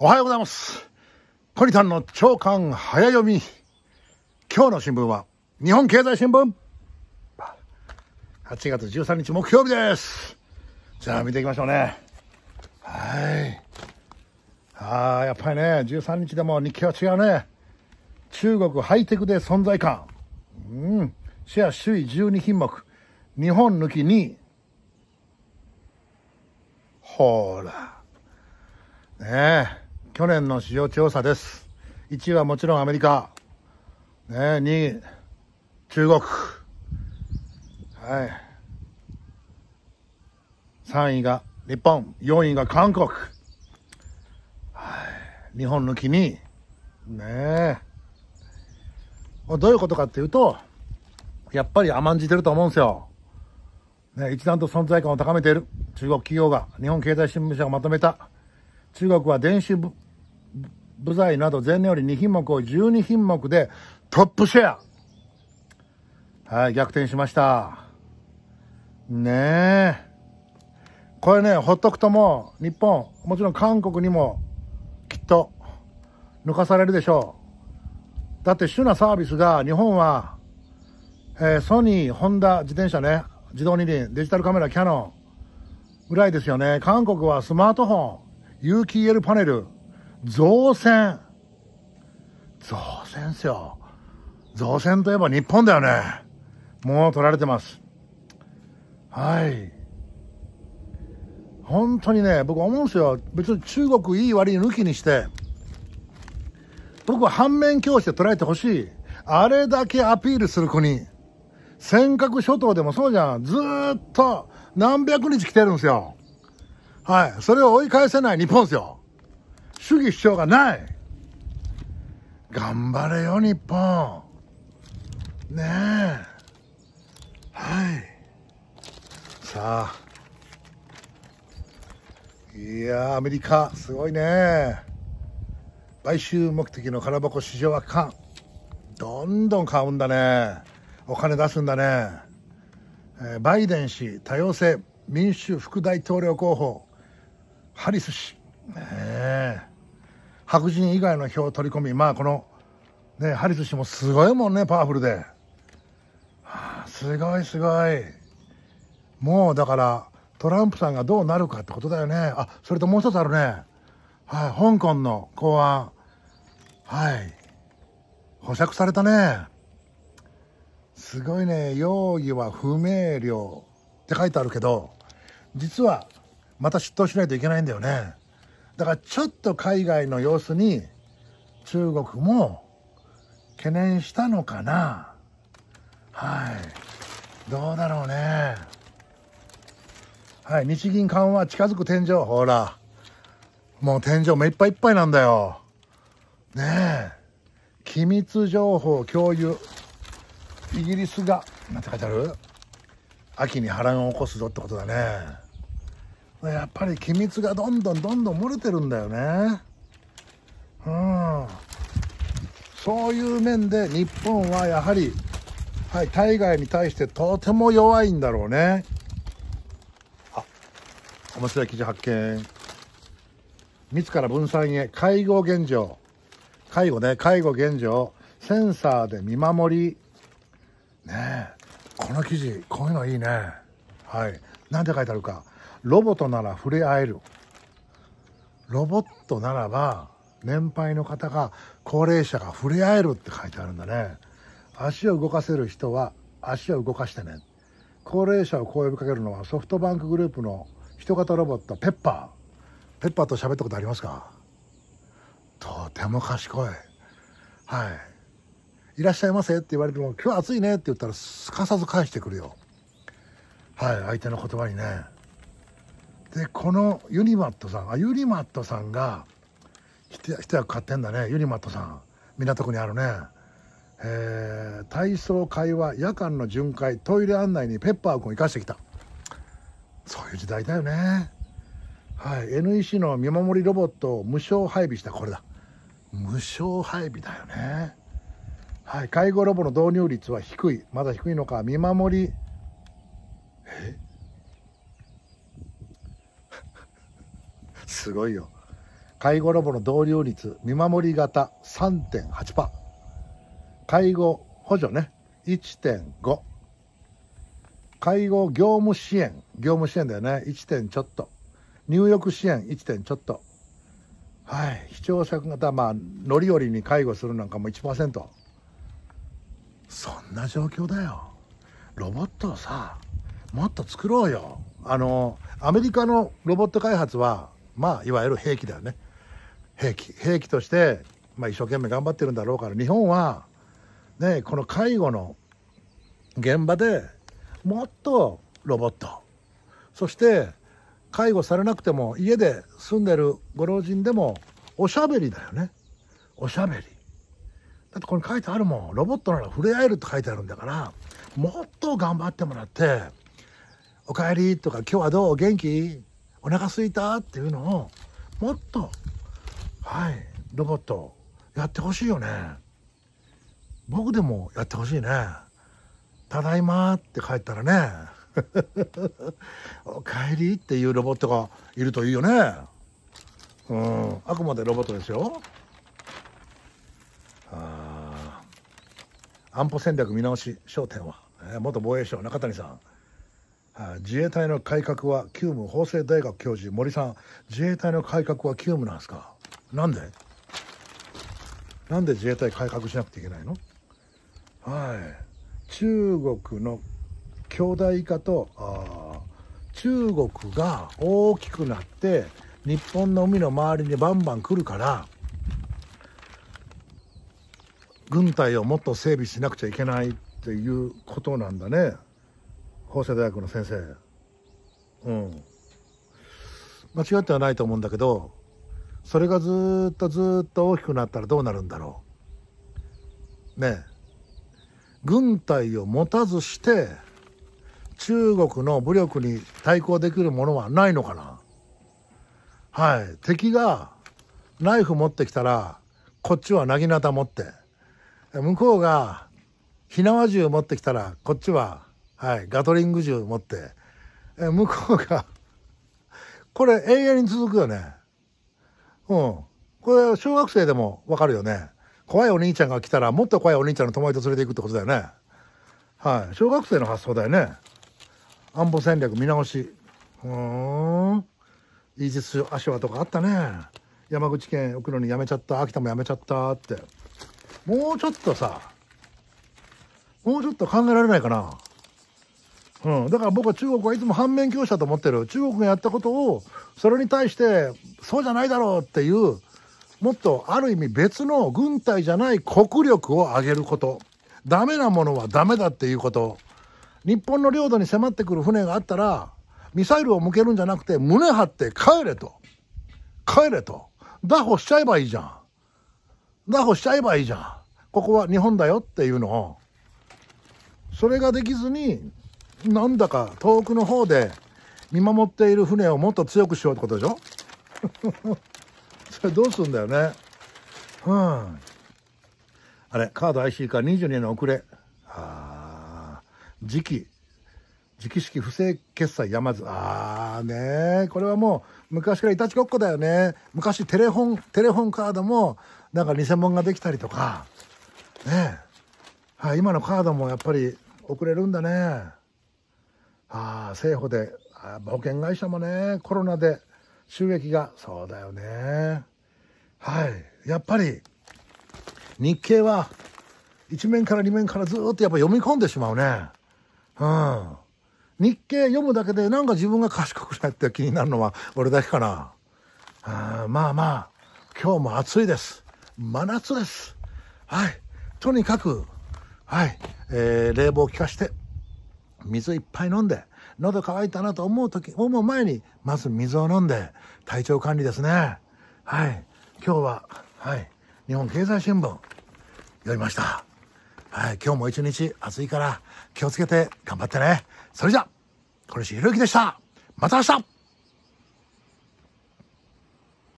おはようございます。コニタンの長官早読み。今日の新聞は日本経済新聞。8月13日木曜日です。じゃあ見ていきましょうね。はい。ああ、やっぱりね、13日でも日経は違うね。中国ハイテクで存在感。うん。シェア首位12品目。日本抜き2位。ほら。ねえ。去年の市場調査です。1位はもちろんアメリカ。ね、2位、中国。はい。3位が日本。4位が韓国。はい。日本抜きに、ねどういうことかっていうと、やっぱり甘んじてると思うんですよ。ね、一段と存在感を高めている中国企業が日本経済新聞社がまとめた中国は電子部材など前年より2品目を12品目でトップシェアはい、逆転しました。ねえ。これね、ほっとくとも日本、もちろん韓国にもきっと抜かされるでしょう。だって主なサービスが日本は、えー、ソニー、ホンダ、自転車ね、自動二輪、デジタルカメラ、キャノンぐらいですよね。韓国はスマートフォン、有機 EL パネル、造船。造船っすよ。造船といえば日本だよね。もう取られてます。はい。本当にね、僕思うんですよ。別に中国いい割に抜きにして、僕は反面教師で捉えてほしい。あれだけアピールする国。尖閣諸島でもそうじゃん。ずっと何百日来てるんですよ。はい。それを追い返せない日本ですよ。主義主張がない頑張れよ日本ねえはいさあいやアメリカすごいね買収目的の空箱市場悪化どんどん買うんだねお金出すんだね、えー、バイデン氏多様性民主副大統領候補ハリス氏え白人以外の票を取り込みまあこの、ね、ハリス氏もすごいもんねパワフルで、はあ、すごいすごいもうだからトランプさんがどうなるかってことだよねあそれともう一つあるねはい香港の公安はい保釈されたねすごいね容疑は不明瞭って書いてあるけど実はまた出頭しないといけないんだよねだからちょっと海外の様子に中国も懸念したのかなはいどうだろうねはい日銀緩和近づく天井ほらもう天井目いっぱいいっぱいなんだよねえ機密情報共有イギリスがなんて書いてある秋に波乱を起こすぞってことだねやっぱり機密がどんどんどんどん漏れてるんだよねうんそういう面で日本はやはり、はい、海外に対してとても弱いんだろうねあ面白い記事発見自ら分散へ介護現状介護ね介護現状センサーで見守りねえこの記事こういうのいいねはい何て書いてあるかロボトなら触れ合えるロボットならば年配の方が高齢者が触れ合えるって書いてあるんだね足を動かせる人は足を動かしてね高齢者をこう呼びかけるのはソフトバンクグループの人型ロボットペッパーペッパーと喋ったことありますかとても賢いはいいらっしゃいませって言われても今日暑いねって言ったらすかさず返してくるよはい相手の言葉にねでこのユニマットさんあユニマットさんが一役買ってんだねユニマットさん港区にあるねえー、体操会話夜間の巡回トイレ案内にペッパー君を生かしてきたそういう時代だよねはい NEC の見守りロボットを無償配備したこれだ無償配備だよねはい介護ロボの導入率は低いまだ低いのか見守りえすごいよ。介護ロボの導入率、見守り型3.8%。介護補助ね、1.5。介護業務支援、業務支援だよね、1点ちょっと。入浴支援、1点ちょっと。はい、視聴者方、まあ、乗り降りに介護するなんかも1%。そんな状況だよ。ロボットをさ、もっと作ろうよ。あの、アメリカのロボット開発は、まあいわゆる兵器だよね兵器兵器として、まあ、一生懸命頑張ってるんだろうから日本は、ね、この介護の現場でもっとロボットそして介護されなくても家で住んでるご老人でもおしゃべりだよねおしゃべりだってこれ書いてあるもんロボットなら触れ合えるって書いてあるんだからもっと頑張ってもらって「おかえり」とか「今日はどう元気?」お腹すいたっていうのをもっとはいロボットやってほしいよね僕でもやってほしいね「ただいま」って帰ったらね「おかり」っていうロボットがいるといいよねうんあくまでロボットですよあ安保戦略見直し焦点は、えー、元防衛省中谷さん自衛隊の改革は急務法政大学教授森さん自衛隊の改革は急務なんですかなんでなんで自衛隊改革しなくていけないのはい中国の兄大化とあ中国が大きくなって日本の海の周りにバンバン来るから軍隊をもっと整備しなくちゃいけないっていうことなんだね法政大学の先生うん間違ってはないと思うんだけどそれがずっとずっと大きくなったらどうなるんだろうねえ軍隊を持たずして中国の武力に対抗できるものはないのかなはい敵がナイフ持ってきたらこっちはなぎなた持って向こうが火縄銃持ってきたらこっちははい、ガトリング銃持って、え向こうがこれ永遠に続くよね。うん。これ小学生でもわかるよね。怖いお兄ちゃんが来たらもっと怖いお兄ちゃんの友達と連れていくってことだよね。はい。小学生の発想だよね。安保戦略見直し。うーん。イージス・アシアとかあったね。山口県奥るのに辞めちゃった、秋田も辞めちゃったって。もうちょっとさ、もうちょっと考えられないかな。うん、だから僕は中国はいつも反面教師だと思ってる中国がやったことをそれに対してそうじゃないだろうっていうもっとある意味別の軍隊じゃない国力を上げることダメなものはダメだっていうこと日本の領土に迫ってくる船があったらミサイルを向けるんじゃなくて胸張って帰れと帰れと打破しちゃえばいいじゃん打破しちゃえばいいじゃんここは日本だよっていうのをそれができずになんだか遠くの方で見守っている船をもっと強くしようってことでしょ それどうすんだよね。うん。あれ、カード IC か22年の遅れ。ああ、時期。時期式不正決済山津。ああねこれはもう昔からいたちごっこだよね。昔テレホン、テレホンカードもなんか偽物ができたりとか。ねはい、今のカードもやっぱり遅れるんだね。ああ政府で保険会社もねコロナで収益がそうだよねはいやっぱり日経は一面から二面からずっとやっぱ読み込んでしまうねうん日経読むだけでなんか自分が賢くなって気になるのは俺だけかなまあまあ今日も暑いです真夏ですはいとにかくはい、えー、冷房を効かして水いっぱい飲んで、喉乾いたなと思う時、思う前に、まず水を飲んで、体調管理ですね。はい。今日は、はい。日本経済新聞、読みました。はい。今日も一日暑いから、気をつけて頑張ってね。それじゃ、小西ゆるゆきでした。また明日